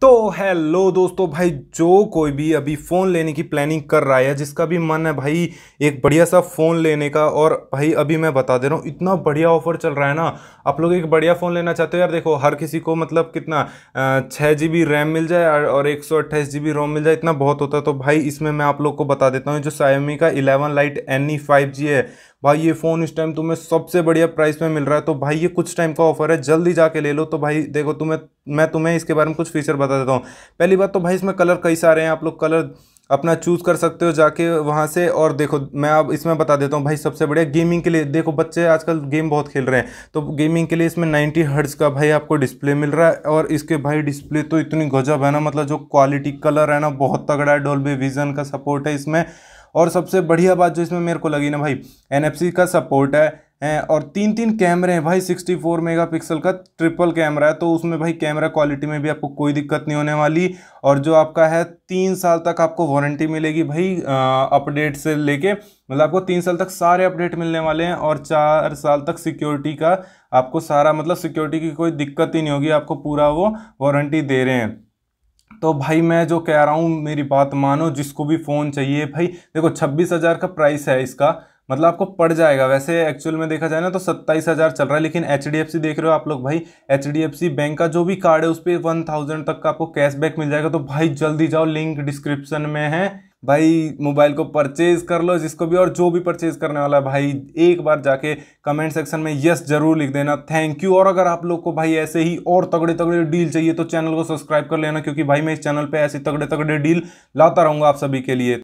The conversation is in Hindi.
तो हेलो दोस्तों भाई जो कोई भी अभी फ़ोन लेने की प्लानिंग कर रहा है जिसका भी मन है भाई एक बढ़िया सा फ़ोन लेने का और भाई अभी मैं बता दे रहा हूँ इतना बढ़िया ऑफर चल रहा है ना आप लोग एक बढ़िया फ़ोन लेना चाहते हो यार देखो हर किसी को मतलब कितना छः जी बी रैम मिल जाए और एक सौ अट्ठाईस जी बी रोम मिल जाए इतना बहुत होता है तो भाई इसमें मैं आप लोग को बता देता हूँ जो सायमी का eleven lite N E five G है भाई ये फ़ोन इस टाइम तुम्हें सबसे बढ़िया प्राइस में मिल रहा है तो भाई ये कुछ टाइम का ऑफर है जल्दी जाके ले लो तो भाई देखो तुम्हें मैं तुम्हें इसके बारे में कुछ फीचर बता देता हूँ पहली बात तो भाई इसमें कलर कई सारे हैं आप लोग कलर अपना चूज़ कर सकते हो जाके वहाँ से और देखो मैं अब इसमें बता देता हूँ भाई सबसे बढ़िया गेमिंग के लिए देखो बच्चे आजकल गेम बहुत खेल रहे हैं तो गेमिंग के लिए इसमें 90 हर्ट्ज़ का भाई आपको डिस्प्ले मिल रहा है और इसके भाई डिस्प्ले तो इतनी गजब है ना मतलब जो क्वालिटी कलर है ना बहुत तगड़ा है डोल्बे विज़न का सपोर्ट है इसमें और सबसे बढ़िया बात जो इसमें मेरे को लगी ना भाई एन का सपोर्ट है और तीन तीन कैमरे हैं भाई 64 मेगापिक्सल का ट्रिपल कैमरा है तो उसमें भाई कैमरा क्वालिटी में भी आपको कोई दिक्कत नहीं होने वाली और जो आपका है तीन साल तक आपको वारंटी मिलेगी भाई अपडेट से लेके मतलब आपको तीन साल तक सारे अपडेट मिलने वाले हैं और चार साल तक सिक्योरिटी का आपको सारा मतलब सिक्योरिटी की कोई दिक्कत ही नहीं होगी आपको पूरा वो वारंटी दे रहे हैं तो भाई मैं जो कह रहा हूँ मेरी बात मानो जिसको भी फ़ोन चाहिए भाई देखो छब्बीस हज़ार का प्राइस है इसका मतलब आपको पड़ जाएगा वैसे एक्चुअल में देखा जाए ना तो सत्ताईस हज़ार चल रहा है लेकिन एच देख रहे हो आप लोग भाई एच बैंक का जो भी कार्ड है उस पर वन थाउजेंड तक का आपको कैशबैक मिल जाएगा तो भाई जल्दी जाओ लिंक डिस्क्रिप्शन में है भाई मोबाइल को परचेज़ कर लो जिसको भी और जो भी परचेज़ करने वाला है भाई एक बार जाके कमेंट सेक्शन में यस जरूर लिख देना थैंक यू और अगर आप लोग को भाई ऐसे ही और तगड़े तगड़े डील चाहिए तो चैनल को सब्सक्राइब कर लेना क्योंकि भाई मैं इस चैनल पर ऐसे तगड़े तगड़े डील लाता रहूँगा आप सभी के लिए